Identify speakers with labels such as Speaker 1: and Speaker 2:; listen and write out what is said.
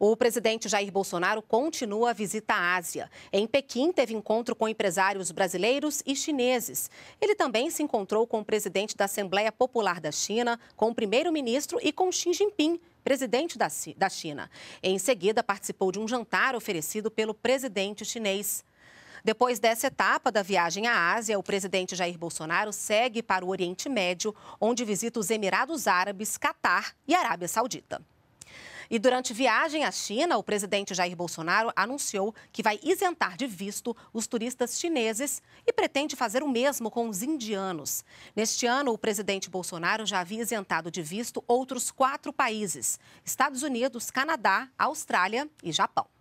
Speaker 1: O presidente Jair Bolsonaro continua a visita à Ásia. Em Pequim, teve encontro com empresários brasileiros e chineses. Ele também se encontrou com o presidente da Assembleia Popular da China, com o primeiro-ministro e com Xi Jinping, presidente da, China. Em seguida, participou de um jantar oferecido pelo presidente chinês. Depois dessa etapa da viagem à Ásia, o presidente Jair Bolsonaro segue para o Oriente Médio, onde visita os Emirados Árabes, Catar e Arábia Saudita. E durante viagem à China, o presidente Jair Bolsonaro anunciou que vai isentar de visto os turistas chineses e pretende fazer o mesmo com os indianos. Neste ano, o presidente Bolsonaro já havia isentado de visto outros quatro países: Estados Unidos, Canadá, Austrália e Japão.